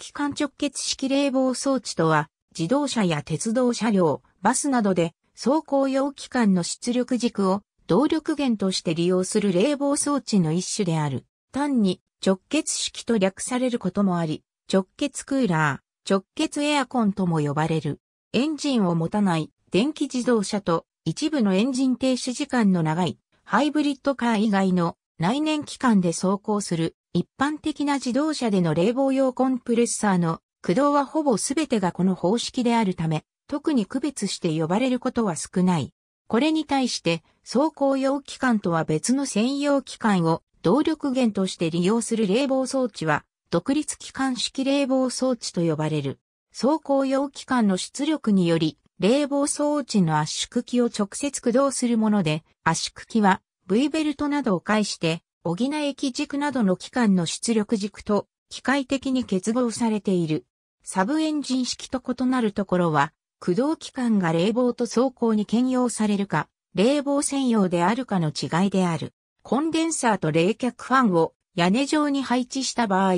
気管直結式冷房装置とは、自動車や鉄道車両、バスなどで走行用機関の出力軸を動力源として利用する冷房装置の一種である。単に直結式と略されることもあり、直結クーラー、直結エアコンとも呼ばれる。エンジンを持たない電気自動車と一部のエンジン停止時間の長いハイブリッドカー以外の内燃機関で走行する一般的な自動車での冷房用コンプレッサーの駆動はほぼ全てがこの方式であるため、特に区別して呼ばれることは少ない。これに対して、走行用機関とは別の専用機関を動力源として利用する冷房装置は、独立機関式冷房装置と呼ばれる。走行用機関の出力により、冷房装置の圧縮機を直接駆動するもので、圧縮機は V ベルトなどを介して補駅軸などの機関の出力軸と機械的に結合されている。サブエンジン式と異なるところは、駆動機関が冷房と走行に兼用されるか、冷房専用であるかの違いである。コンデンサーと冷却ファンを屋根状に配置した場合、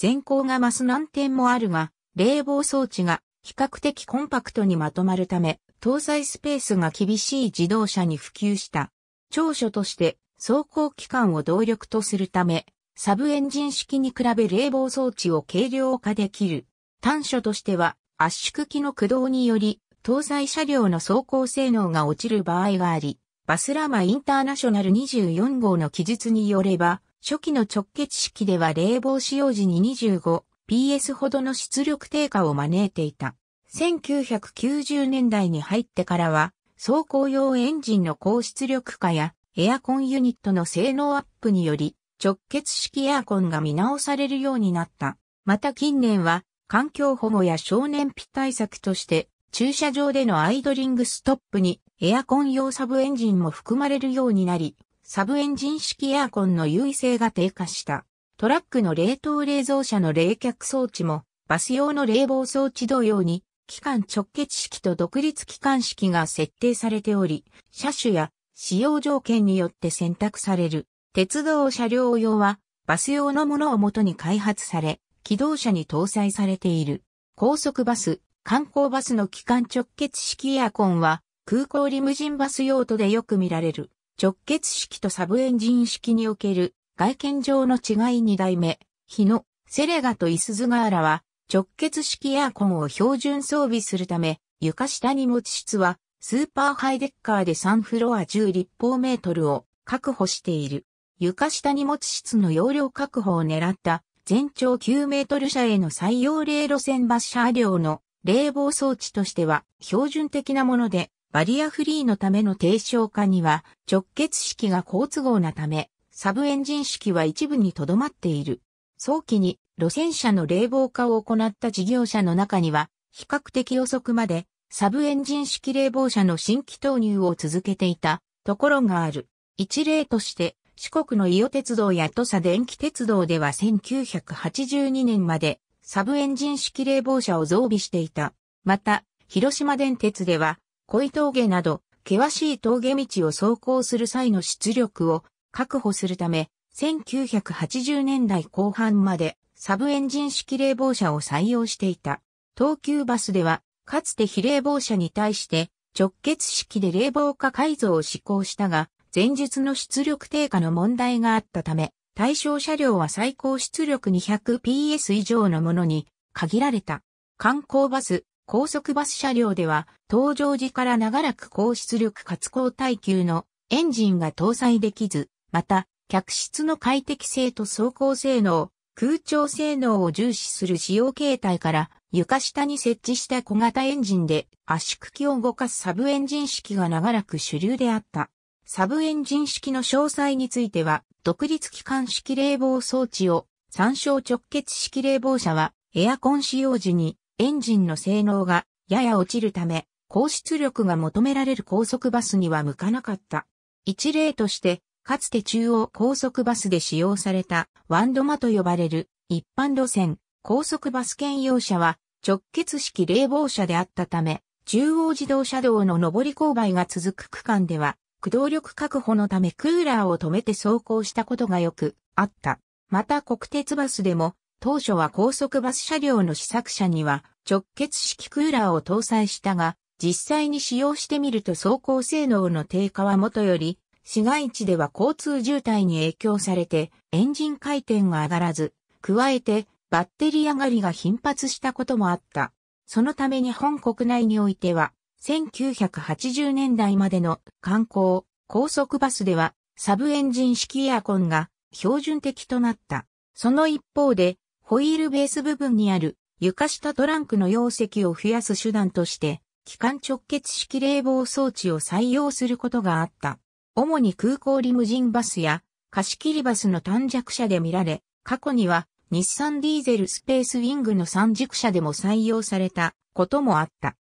前行が増す難点もあるが、冷房装置が比較的コンパクトにまとまるため、搭載スペースが厳しい自動車に普及した。長所として、走行機関を動力とするため、サブエンジン式に比べ冷房装置を軽量化できる。短所としては圧縮機の駆動により搭載車両の走行性能が落ちる場合があり、バスラマインターナショナル24号の記述によれば、初期の直結式では冷房使用時に 25PS ほどの出力低下を招いていた。1990年代に入ってからは、走行用エンジンの高出力化やエアコンユニットの性能アップにより、直結式エアコンが見直されるようになった。また近年は、環境保護や少年費対策として、駐車場でのアイドリングストップにエアコン用サブエンジンも含まれるようになり、サブエンジン式エアコンの優位性が低下した。トラックの冷凍冷蔵車の冷却装置も、バス用の冷房装置同様に、機関直結式と独立機関式が設定されており、車種や使用条件によって選択される。鉄道車両用は、バス用のものをもとに開発され、機動車に搭載されている。高速バス、観光バスの機関直結式エアコンは、空港リムジンバス用途でよく見られる。直結式とサブエンジン式における外見上の違い二代目、日野、セレガとイスズガーラは直結式エアコンを標準装備するため床下に持ち室はスーパーハイデッカーで3フロア10立方メートルを確保している。床下荷物室の容量確保を狙った全長9メートル車への採用例路線バャ車量の冷房装置としては標準的なものでバリアフリーのための低床化には直結式が好都合なためサブエンジン式は一部にとどまっている。早期に路線車の冷房化を行った事業者の中には比較的遅くまでサブエンジン式冷房車の新規投入を続けていたところがある。一例として、四国の伊予鉄道や土佐電気鉄道では1982年までサブエンジン式冷房車を増備していた。また、広島電鉄では、井峠など、険しい峠道を走行する際の出力を確保するため、1980年代後半までサブエンジン式冷房車を採用していた。東急バスではかつて非冷房車に対して直結式で冷房化改造を施行したが、前述の出力低下の問題があったため、対象車両は最高出力 200PS 以上のものに限られた。観光バス、高速バス車両では、搭乗時から長らく高出力かつ高耐久のエンジンが搭載できず、また、客室の快適性と走行性能、空調性能を重視する使用形態から床下に設置した小型エンジンで圧縮機を動かすサブエンジン式が長らく主流であった。サブエンジン式の詳細については独立機関式冷房装置を参照直結式冷房車はエアコン使用時にエンジンの性能がやや落ちるため高出力が求められる高速バスには向かなかった。一例としてかつて中央高速バスで使用されたワンドマと呼ばれる一般路線高速バス兼用車は直結式冷房車であったため、中央自動車道の上り勾配が続く区間では、駆動力確保のためクーラーを止めて走行したことがよくあった。また国鉄バスでも、当初は高速バス車両の試作車には直結式クーラーを搭載したが、実際に使用してみると走行性能の低下はもとより市街地では交通渋滞に影響されてエンジン回転が上がらず、加えてバッテリー上がりが頻発したこともあった。そのため日本国内においては、1980年代までの観光、高速バスではサブエンジン式エアコンが標準的となった。その一方で、ホイールベース部分にある床下トランクの容積を増やす手段として、機関直結式冷房装置を採用することがあった。主に空港リムジンバスや貸切バスの短尺車で見られ、過去には日産ディーゼルスペースウィングの三軸車でも採用されたこともあった。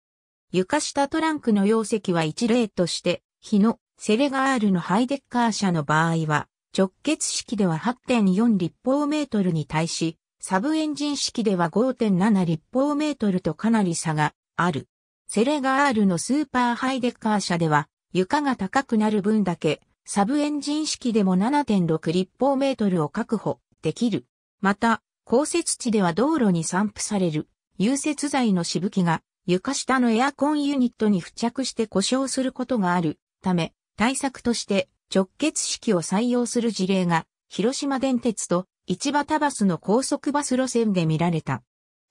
床下トランクの容積は一例として、日のセレガールのハイデッカー車の場合は、直結式では8.4立方メートルに対し、サブエンジン式では5.7立方メートルとかなり差がある。セレガールのスーパーハイデッカー車では床が高くなる分だけ、サブエンジン式でも7.6立方メートルを確保できる。また、降雪地では道路に散布される、融雪剤のしぶきが、床下のエアコンユニットに付着して故障することがあるため、対策として直結式を採用する事例が、広島電鉄と市場タバスの高速バス路線で見られた。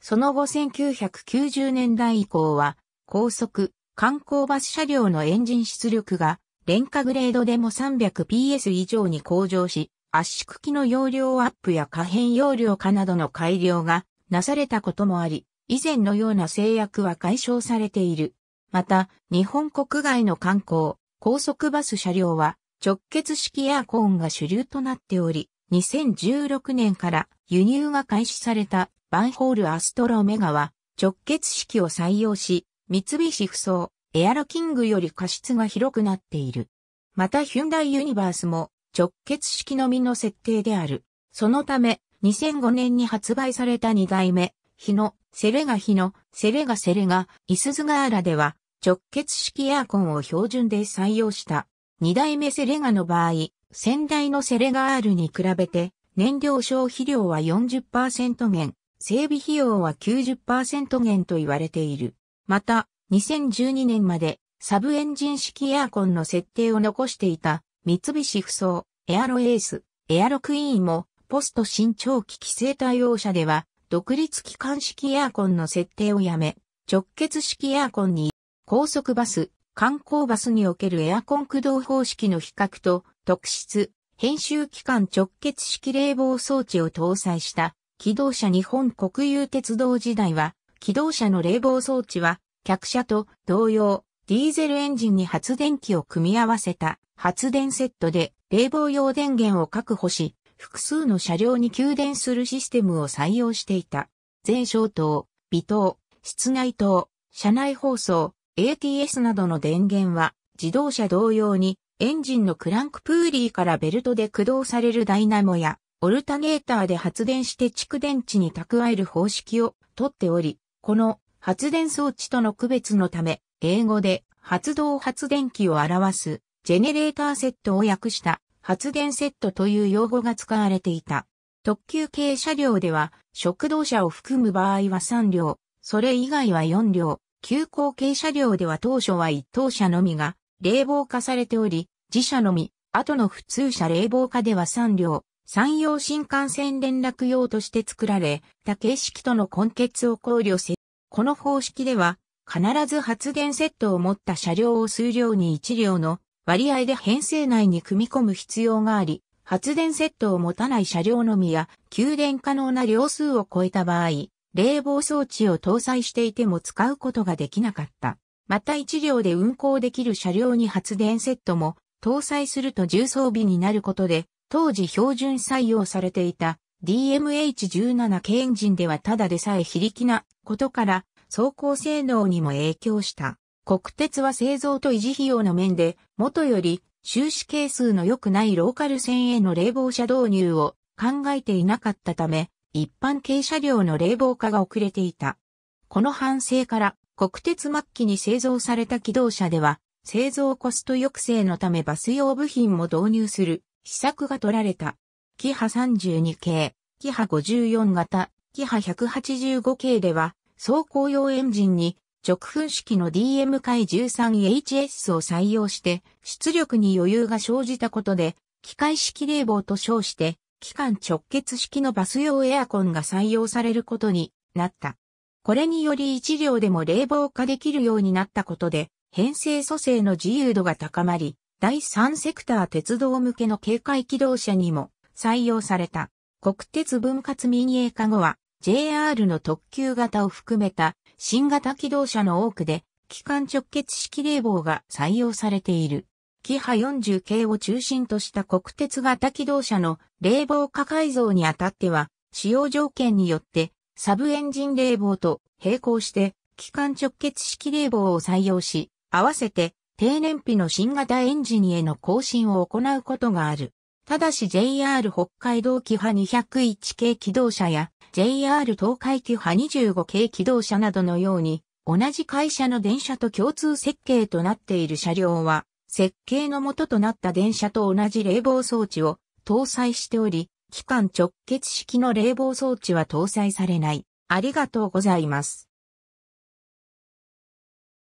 その後1990年代以降は、高速、観光バス車両のエンジン出力が、廉価グレードでも 300PS 以上に向上し、圧縮機の容量アップや可変容量化などの改良がなされたこともあり、以前のような制約は解消されている。また、日本国外の観光、高速バス車両は直結式エアコーンが主流となっており、2016年から輸入が開始されたバンホールアストロメガは直結式を採用し、三菱不走、エアロキングより過失が広くなっている。またヒュンダイユニバースも直結式のみの設定である。そのため、2005年に発売された2代目、日ノセレガ日ノセレガセレガ、イスズガーラでは、直結式エアコンを標準で採用した。2代目セレガの場合、先代のセレガ R に比べて、燃料消費量は40%減、整備費用は90%減と言われている。また、2012年までサブエンジン式エアコンの設定を残していた三菱不走、エアロエース、エアロクイーンもポスト新長期規制対応車では独立機関式エアコンの設定をやめ、直結式エアコンに高速バス、観光バスにおけるエアコン駆動方式の比較と特質、編集機関直結式冷房装置を搭載した機動車日本国有鉄道時代は機動車の冷房装置は、客車と同様、ディーゼルエンジンに発電機を組み合わせた発電セットで冷房用電源を確保し、複数の車両に給電するシステムを採用していた。全消灯、微灯、室内灯、車内放送、ATS などの電源は自動車同様にエンジンのクランクプーリーからベルトで駆動されるダイナモやオルタネーターで発電して蓄電池に蓄える方式をとっており、この発電装置との区別のため、英語で発動発電機を表すジェネレーターセットを訳した発電セットという用語が使われていた。特急系車両では、食堂車を含む場合は3両、それ以外は4両、急行系車両では当初は1等車のみが冷房化されており、自社のみ、後の普通車冷房化では3両、山陽新幹線連絡用として作られ、他形式との根結を考慮せ、この方式では、必ず発電セットを持った車両を数量に1両の割合で編成内に組み込む必要があり、発電セットを持たない車両のみや、給電可能な両数を超えた場合、冷房装置を搭載していても使うことができなかった。また一両で運行できる車両に発電セットも搭載すると重装備になることで、当時標準採用されていた DMH17 系エンジンではただでさえ非力なことから走行性能にも影響した。国鉄は製造と維持費用の面で、元より収支係数の良くないローカル線への冷房車導入を考えていなかったため、一般軽車両の冷房化が遅れていた。この反省から国鉄末期に製造された機動車では、製造コスト抑制のためバス用部品も導入する施策が取られた。キハ32系、キハ54型、キハ185系では、走行用エンジンに直噴式の DM 回 13HS を採用して、出力に余裕が生じたことで、機械式冷房と称して、機関直結式のバス用エアコンが採用されることになった。これにより1両でも冷房化できるようになったことで、編成蘇生の自由度が高まり、第3セクター鉄道向けの警戒機動車にも採用された。国鉄分割民営化後は JR の特急型を含めた新型機動車の多くで機関直結式冷房が採用されている。キハ40系を中心とした国鉄型機動車の冷房化改造にあたっては、使用条件によってサブエンジン冷房と並行して機関直結式冷房を採用し、合わせて低燃費の新型エンジンへの更新を行うことがある。ただし JR 北海道機派201系機動車や JR 東海機派25系機動車などのように同じ会社の電車と共通設計となっている車両は設計の元となった電車と同じ冷房装置を搭載しており、機関直結式の冷房装置は搭載されない。ありがとうございます。